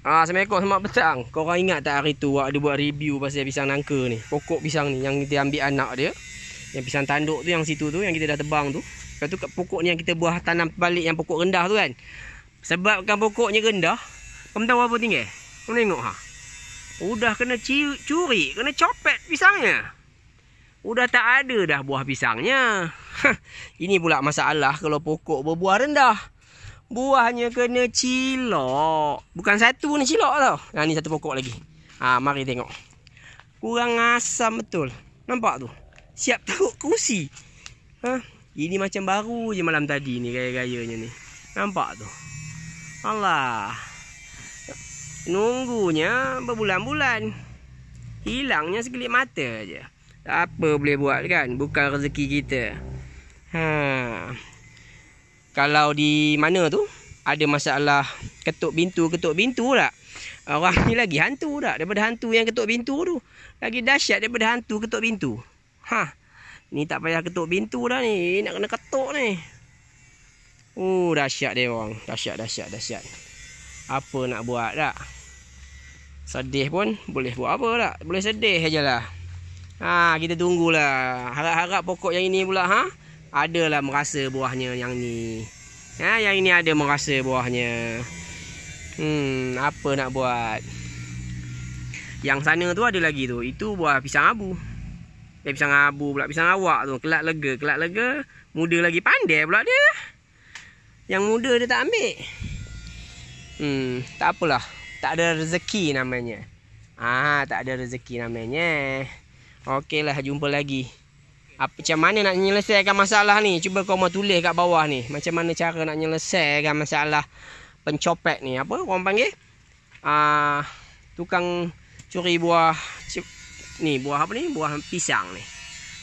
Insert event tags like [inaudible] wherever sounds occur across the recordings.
Ah, Assalamualaikum, sama petang. Kau orang ingat tak hari tu Wak ada buat review pasal pisang nangka ni? Pokok pisang ni yang kita ambil anak dia. Yang pisang tanduk tu yang situ tu yang kita dah tebang tu. Lepas tu kat pokok ni yang kita buah tanam balik yang pokok rendah tu kan. Sebabkan pokoknya rendah, kau tahu apa tinggal? Kau tengok ha. Udah kena curi, kena copet pisangnya. Udah tak ada dah buah pisangnya. [laughs] Ini pula masalah kalau pokok berbuah rendah. Buahnya kena cilok. Bukan satu ni cilok tau. Yang ah, ni satu pokok lagi. Ha, mari tengok. Kurang asam betul. Nampak tu? Siap taruh kerusi. Ha? Ini macam baru je malam tadi ni gaya-gayanya ni. Nampak tu? Allah. Nunggunya berbulan-bulan. Hilangnya sekelip mata je. Tak apa boleh buat kan. Bukan rezeki kita. Haa kalau di mana tu ada masalah ketuk pintu ketuk pintu tak orang ni lagi hantu tak daripada hantu yang ketuk pintu tu lagi dahsyat daripada hantu ketuk pintu ha ni tak payah ketuk pintu dah ni nak kena ketuk ni Oh uh, dahsyat dia orang dahsyat dahsyat dahsyat apa nak buat tak sedih pun boleh buat apa tak boleh sedih lah. ha kita tunggulah harap-harap pokok yang ini pula ha adalah merasa buahnya yang ni. Ha, yang ini ada merasa buahnya. Hmm, apa nak buat? Yang sana tu ada lagi tu. Itu buah pisang abu. Eh, pisang abu pula. Pisang awak tu. Kelak lega. Kelak lega. Muda lagi pandai pula dia. Yang muda dia tak ambil. Hmm, tak apalah. Tak ada rezeki namanya. Ah, tak ada rezeki namanya. Okey lah, jumpa lagi macam mana nak menyelesaikan masalah ni cuba kau mau tulis kat bawah ni macam mana cara nak menyelesaikan masalah pencopet ni apa orang panggil ah tukang curi buah ni buah apa ni buah pisang ni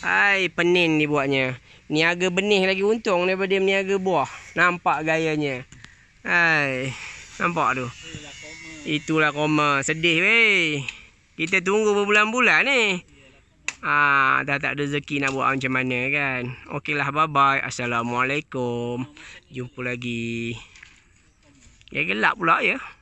hai penin ni dibuatnya niaga benih lagi untung daripada meniaga buah nampak gayanya hai nampak tu itulah koma sedih weh kita tunggu berbulan-bulan ni eh. Ah, dah tak ada rezeki nak buat macam mana kan. lah bye-bye. Assalamualaikum. Jumpa lagi. Ya gelap pula ya.